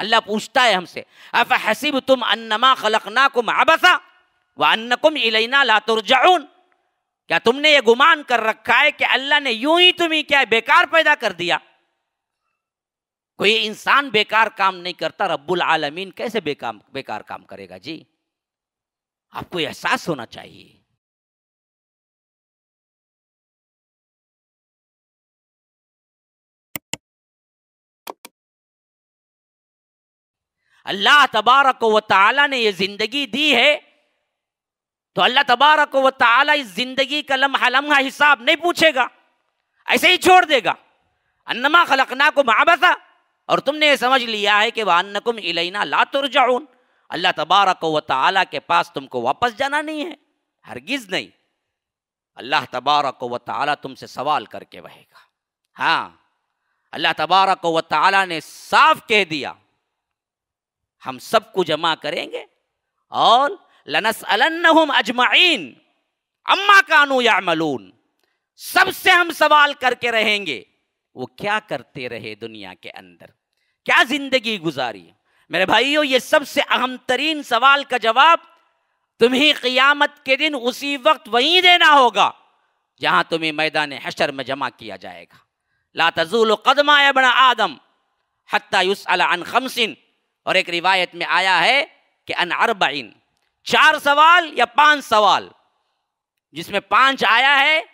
अल्लाह पूछता है हमसे अफ हसीब तुम अन्नमा खलकना कुम अबसा व इलेना लातुर जाऊन क्या तुमने ये गुमान कर रखा है कि अल्लाह ने यूं ही तुम्हें क्या बेकार पैदा कर दिया कोई इंसान बेकार काम नहीं करता रब्बुल आलमीन कैसे बेकार बेकार काम करेगा जी आपको एहसास होना चाहिए अल्लाह तबारक व ताली ने ये ज़िंदगी दी है तो अल्लाह तबारक व ताली इस ज़िंदगी का लम्हा लम्हा हिसाब नहीं पूछेगा ऐसे ही छोड़ देगा अन्नमा खलकना को महाबसा और तुमने ये समझ लिया है कि वह वानकुम इलैना जाऊन अल्लाह तबारक व ताली के पास तुमको वापस जाना नहीं है हरगिज़ नहीं अल्लाह तबारक व तुमसे सवाल करके बहेगा हाँ अल्लाह तबारक व ताली ने साफ कह दिया हम सबको जमा करेंगे और लनस अलन्नहुम अजमाइन अम्मा कानू या मलून सबसे हम सवाल करके रहेंगे वो क्या करते रहे दुनिया के अंदर क्या जिंदगी गुजारी मेरे भाइयों ये सबसे अहम तरीन सवाल का जवाब तुम्हें क़ियामत के दिन उसी वक्त वहीं देना होगा जहां तुम्हें मैदान हशर में जमा किया जाएगा ला तजूल कदमा बना आदम हत्ता युस अला अन खमसिन और एक रिवायत में आया है कि अन अरबाइन चार सवाल या पांच सवाल जिसमें पांच आया है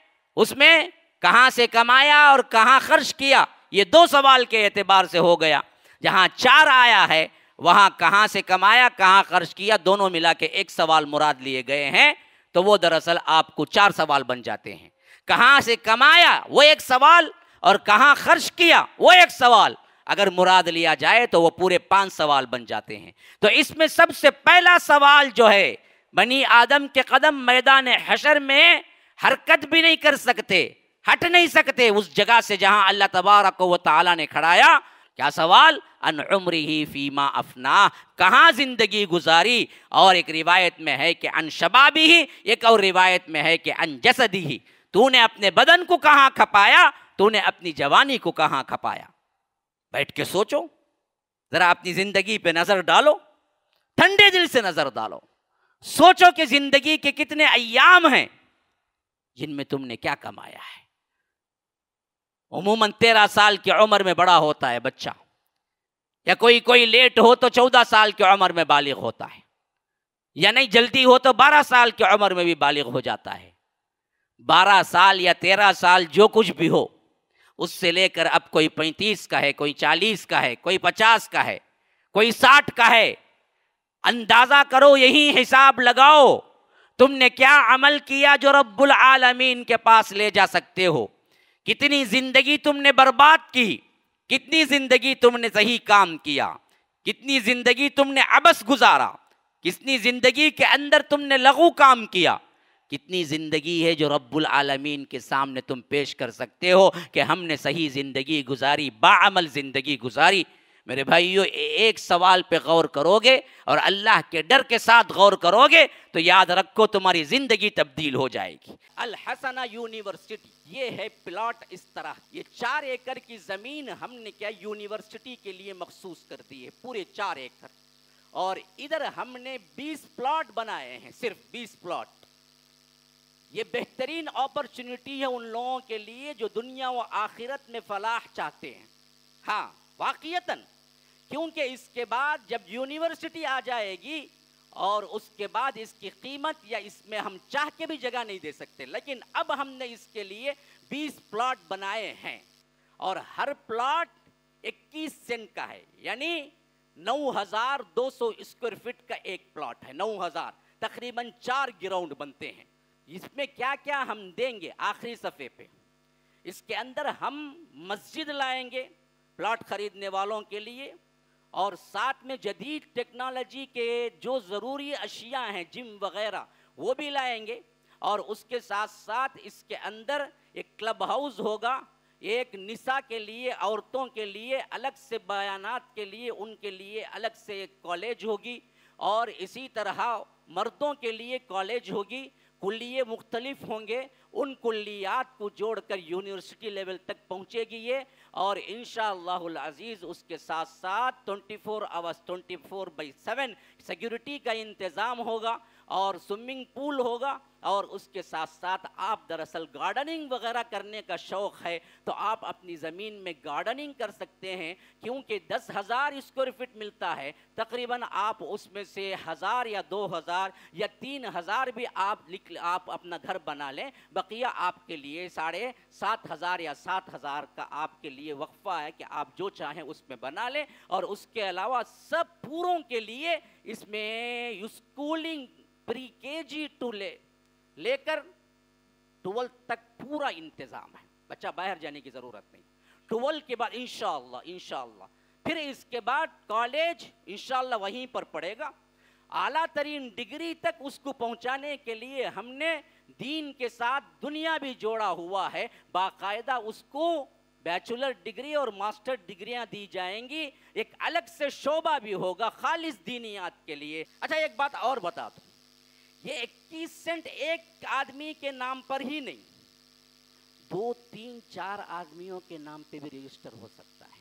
उसमें कहां से कमाया और कहां खर्च किया ये दो सवाल के एतबार से हो गया जहां चार आया है वहां कहां से कमाया कहां खर्च किया दोनों मिला के एक सवाल मुराद लिए गए हैं तो वो दरअसल आपको चार सवाल बन जाते हैं कहां से कमाया वो एक सवाल और कहां खर्च किया वो एक सवाल अगर मुराद लिया जाए तो वो पूरे पांच सवाल बन जाते हैं तो इसमें सबसे पहला सवाल जो है बनी आदम के कदम मैदान हशर में हरकत भी नहीं कर सकते हट नहीं सकते उस जगह से जहां अल्लाह तबारक व ताला ने खड़ाया क्या सवाल अन उम्र ही फीमा अफना कहाँ ज़िंदगी गुजारी और एक रिवायत में है कि अन शबाबी ही एक और रिवायत में है कि अन जसदी ही तूने अपने बदन को कहाँ खपाया तूने अपनी जवानी को कहाँ खपाया बैठ के सोचो जरा अपनी जिंदगी पे नजर डालो ठंडे दिल से नजर डालो सोचो कि जिंदगी के कितने अयाम हैं जिनमें तुमने क्या कमाया है उमूमन तेरह साल की उम्र में बड़ा होता है बच्चा या कोई कोई लेट हो तो चौदह साल की उम्र में बालिग होता है या नहीं जल्दी हो तो बारह साल की उम्र में भी बालिग हो जाता है बारह साल या तेरह साल जो कुछ भी हो उससे लेकर अब कोई पैंतीस का है कोई चालीस का है कोई पचास का है कोई साठ का है अंदाज़ा करो यही हिसाब लगाओ तुमने क्या अमल किया जो रब्बुल आलमीन के पास ले जा सकते हो कितनी ज़िंदगी तुमने बर्बाद की कितनी ज़िंदगी तुमने सही काम किया कितनी ज़िंदगी तुमने अबस गुजारा कितनी ज़िंदगी के अंदर तुमने लघु काम किया कितनी ज़िंदगी है जो रब्बुल आलमीन के सामने तुम पेश कर सकते हो कि हमने सही ज़िंदगी गुजारी बामल ज़िंदगी गुजारी मेरे भाइयों एक सवाल पे गौर करोगे और अल्लाह के डर के साथ गौर करोगे तो याद रखो तुम्हारी ज़िंदगी तब्दील हो जाएगी अल हसना यूनिवर्सिटी ये है प्लाट इस तरह ये चार एकड़ की ज़मीन हमने क्या यूनिवर्सिटी के लिए मखसूस कर दी है पूरे चार एकड़ और इधर हमने बीस प्लॉट बनाए हैं सिर्फ बीस प्लाट ये बेहतरीन अपॉर्चुनिटी है उन लोगों के लिए जो दुनिया व आखिरत में फलाह चाहते हैं हाँ वाक़ता क्योंकि इसके बाद जब यूनिवर्सिटी आ जाएगी और उसके बाद इसकी कीमत या इसमें हम चाह के भी जगह नहीं दे सकते लेकिन अब हमने इसके लिए 20 प्लॉट बनाए हैं और हर प्लॉट 21 सेंट का है यानी 9,200 स्क्वायर फीट का एक प्लॉट है 9,000 तकरीबन चार ग्राउंड बनते हैं इसमें क्या क्या हम देंगे आखिरी सफ़े पे इसके अंदर हम मस्जिद लाएंगे प्लाट खरीदने वालों के लिए और साथ में जदीद टेक्नोलॉजी के जो ज़रूरी अशिया हैं जिम वगैरह वो भी लाएंगे और उसके साथ साथ इसके अंदर एक क्लब हाउस होगा एक निशा के लिए औरतों के लिए अलग से बयानात के लिए उनके लिए अलग से एक कॉलेज होगी और इसी तरह मर्दों के लिए कॉलेज होगी कुल्लिए मुख्तलिफ होंगे उन कुलियात को जोड़कर यूनिवर्सिटी लेवल तक पहुँचेगी ये और इन अजीज़ उसके साथ साथ 24 four hours twenty four by seven security का इंतज़ाम होगा और स्विमिंग पूल होगा और उसके साथ साथ आप दरअसल गार्डनिंग वगैरह करने का शौक़ है तो आप अपनी ज़मीन में गार्डनिंग कर सकते हैं क्योंकि दस हज़ार स्क्वायर फिट मिलता है तकरीबन आप उसमें से हज़ार या दो हज़ार या तीन हज़ार भी आप लिख आप अपना घर बना लें बकिया आपके लिए साढ़े सात हज़ार या सात हज़ार का आपके लिए वक्फ़ा है कि आप जो चाहें उसमें बना लें और उसके अलावा सब पूरों के लिए इसमें स्कूलिंग प्री के जी टू ले लेकर ट्वेल्थ तक पूरा इंतज़ाम है बच्चा बाहर जाने की ज़रूरत नहीं ट्वेल्थ के बाद इन इनशाला फिर इसके बाद कॉलेज इनशाला वहीं पर पड़ेगा आला तरीन डिग्री तक उसको पहुंचाने के लिए हमने दीन के साथ दुनिया भी जोड़ा हुआ है बाकायदा उसको बैचलर डिग्री और मास्टर डिग्रियां दी जाएंगी एक अलग से शोभा भी होगा खालिस दीनियात के लिए अच्छा एक बात और बता दो ये इक्कीस सेंट एक आदमी के नाम पर ही नहीं दो तीन चार आदमियों के नाम पे भी रजिस्टर हो सकता है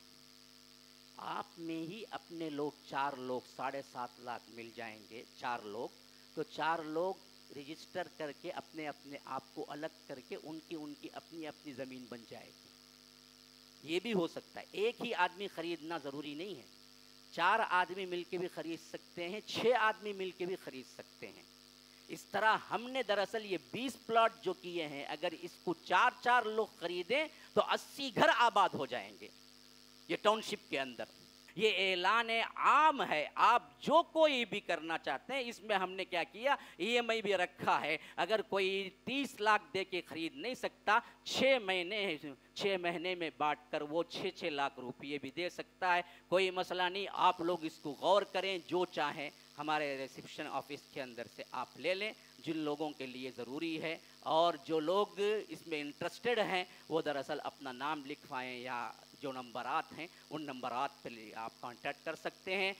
आप में ही अपने लोग चार लोग साढ़े सात लाख मिल जाएंगे चार लोग तो चार लोग रजिस्टर करके अपने अपने आप को अलग करके उनकी उनकी अपनी अपनी ज़मीन बन जाएगी ये भी हो सकता है एक ही आदमी खरीदना ज़रूरी नहीं है चार आदमी मिलके भी खरीद सकते हैं छः आदमी मिलके भी खरीद सकते हैं इस तरह हमने दरअसल ये 20 प्लॉट जो किए हैं अगर इसको चार चार लोग खरीदें तो 80 घर आबाद हो जाएंगे ये टाउनशिप के अंदर ये ऐलान आम है आप जो कोई भी करना चाहते हैं इसमें हमने क्या किया ई e भी रखा है अगर कोई तीस लाख दे के खरीद नहीं सकता छः महीने छः महीने में बांट कर वो छः छः लाख रुपये भी दे सकता है कोई मसला नहीं आप लोग इसको गौर करें जो चाहें हमारे रिसिप्शन ऑफिस के अंदर से आप ले लें जिन लोगों के लिए ज़रूरी है और जो लोग इसमें इंटरेस्टेड हैं वो दरअसल अपना नाम लिखवाएं या जो नंबरात हैं उन नंबरात पर आप कांटेक्ट कर सकते हैं